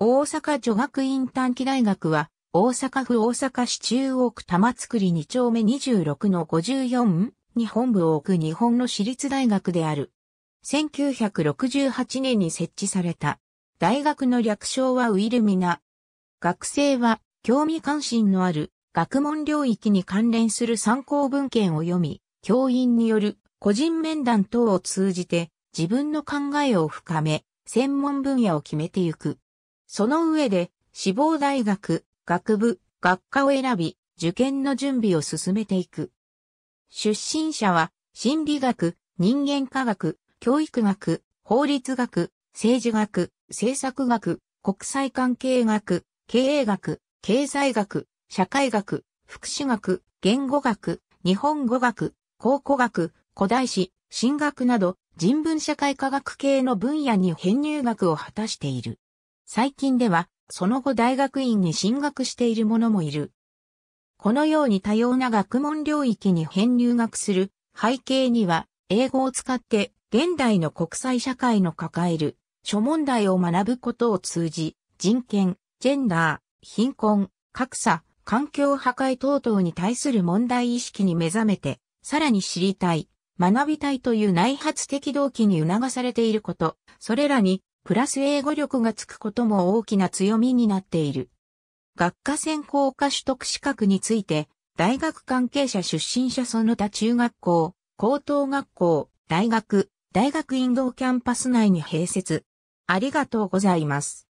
大阪女学院短期大学は、大阪府大阪市中央区玉造2丁目26の54に本部を置く日本の私立大学である。1968年に設置された。大学の略称はウィルミナ。学生は興味関心のある学問領域に関連する参考文献を読み、教員による個人面談等を通じて自分の考えを深め、専門分野を決めてゆく。その上で、志望大学、学部、学科を選び、受験の準備を進めていく。出身者は、心理学、人間科学、教育学、法律学、政治学、政策学、国際関係学、経営学、経済学、社会学、福祉学、言語学、日本語学、考古学、古代史、神学など人文社会科学系の分野に編入学を果たしている。最近では、その後大学院に進学している者もいる。このように多様な学問領域に編入学する背景には、英語を使って現代の国際社会の抱える諸問題を学ぶことを通じ、人権、ジェンダー、貧困、格差、環境破壊等々に対する問題意識に目覚めて、さらに知りたい、学びたいという内発的動機に促されていること、それらにプラス英語力がつくことも大きな強みになっている。学科専攻科取得資格について、大学関係者出身者その他中学校、高等学校、大学、大学院同キャンパス内に併設。ありがとうございます。